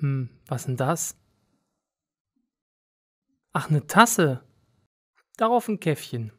Hm, was denn das? Ach, eine Tasse. Darauf ein Käffchen.